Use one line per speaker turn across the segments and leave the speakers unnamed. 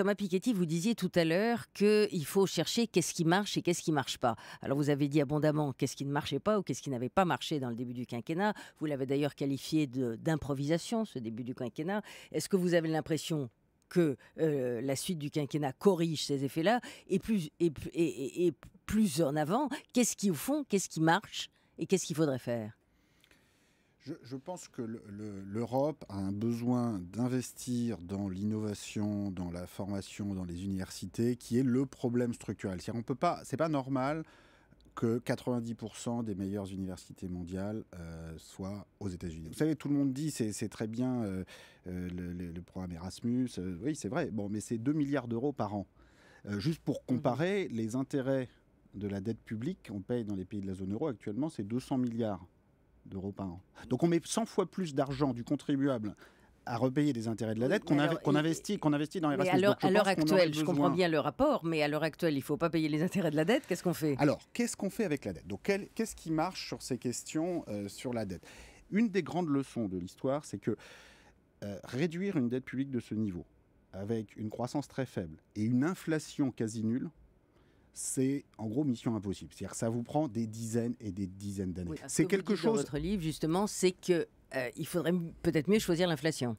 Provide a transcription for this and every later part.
Thomas Piketty, vous disiez tout à l'heure qu'il faut chercher qu'est-ce qui marche et qu'est-ce qui ne marche pas. Alors vous avez dit abondamment qu'est-ce qui ne marchait pas ou qu'est-ce qui n'avait pas marché dans le début du quinquennat. Vous l'avez d'ailleurs qualifié d'improvisation, ce début du quinquennat. Est-ce que vous avez l'impression que euh, la suite du quinquennat corrige ces effets-là et plus, et plus en avant, qu'est-ce qui au fond, qu'est-ce qui marche et qu'est-ce qu'il faudrait faire
je, pense que l'Europe a un besoin d'investir dans l'innovation, dans la formation, dans les universités, qui est le problème structurel. cest peut pas, c'est pas normal que 90% des meilleures universités mondiales euh, soient aux États-Unis. Vous savez, tout le monde dit c'est très bien euh, euh, le, programme Erasmus. oui, c'est vrai. Bon, mais c'est 2 milliards d'euros par an. juste pour mhm. comparer, les intérêts de la dette publique qu'on paye dans les pays de la zone euro actuellement, c'est 200 milliards d'euros Donc on met 100 fois plus d'argent du contribuable à repayer des intérêts de la dette qu'on investit, qu'on investit dans les Mais à l'heure actuelle, je comprends bien
le rapport, mais à l'heure actuelle, il ne faut pas payer les intérêts de la dette. Qu'est-ce qu'on fait Alors, qu'est-ce
qu'on fait avec la dette Donc, qu'est-ce qui marche sur ces questions euh, sur la dette Une des grandes leçons de l'histoire, c'est que euh, réduire une dette publique de ce niveau, avec une croissance très faible et une inflation quasi nulle, c'est en gros mission impossible. C'est-à-dire ça vous prend des dizaines et des dizaines d'années. c'est quelque chose. Dans votre
livre, justement, c'est que euh, il faudrait peut-être mieux choisir l'inflation.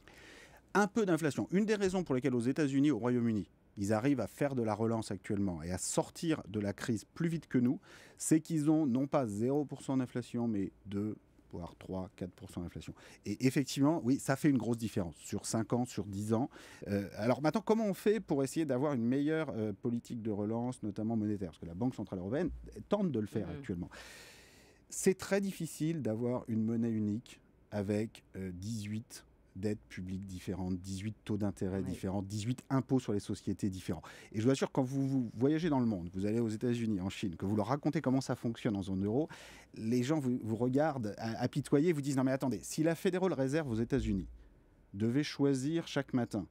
Un peu d'inflation. Une des raisons pour lesquelles aux États-Unis, au
Royaume-Uni, ils arrivent à faire de la relance actuellement et à sortir de la crise plus vite que nous, c'est qu'ils ont non pas 0% d'inflation, mais 2, voire 3-4% d'inflation. Et effectivement, oui, ça fait une grosse différence sur 5 ans, sur 10 ans. Euh, alors maintenant, comment on fait pour essayer d'avoir une meilleure euh, politique de relance, notamment monétaire Parce que la Banque Centrale Européenne tente de le faire mmh. actuellement. C'est très difficile d'avoir une monnaie unique avec 18 euh, Dettes publiques différentes, 18 taux d'intérêt différents, 18 impôts sur les sociétés différents. Et je vous assure, quand vous, voyagez dans le monde, vous allez aux États-Unis, en Chine, que vous leur racontez comment ça fonctionne en zone euro, les gens vous, regardent apitoyés, vous disent non mais attendez, si la Federal Reserve aux États-Unis devait choisir chaque matin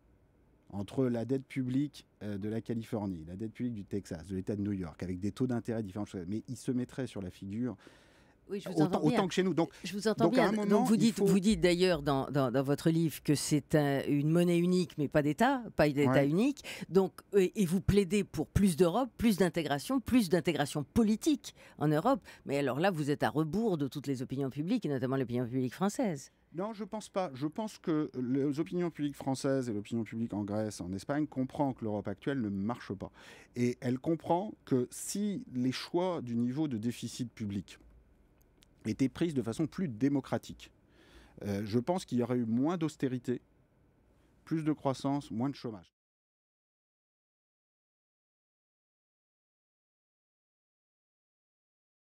entre la dette publique euh, de la Californie, la dette publique du Texas, de l'État de New York, avec des taux d'intérêt différents, mais ils se
mettraient sur la figure oui, je vous autant, que chez nous. Donc, je vous entends bien. vous dites, dites d'ailleurs dans, votre livre que c'est une monnaie unique, mais pas d'État, pas d'État unique. Donc, euh, et vous plaidez pour plus d'Europe, plus d'intégration, plus d'intégration politique en Europe. Mais alors là, vous êtes à rebours de toutes les opinions publiques, et notamment l'opinion publique française. Non,
je pense pas. Je pense que les opinions publiques françaises et l'opinion publique en Grèce, en Espagne, comprend que l'Europe actuelle ne marche pas. Et elle comprend que si les choix du niveau de déficit public, était prise de façon plus démocratique. Euh, je pense qu'il y aurait eu moins d'austérité, plus de croissance, moins de chômage.